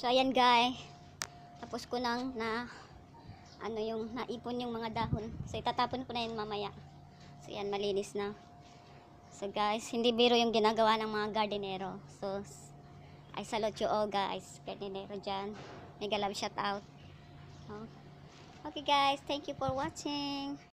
So, ayan guys. Tapos ko nang na ano yung naipon yung mga dahon. So, itatapon ko na yun mamaya. So, ayan, malinis na. So, guys, hindi biro yung ginagawa ng mga gardenero. So, I salute you all guys. Gardenero diyan. Mega love shout out. Oh. Okay guys, thank you for watching.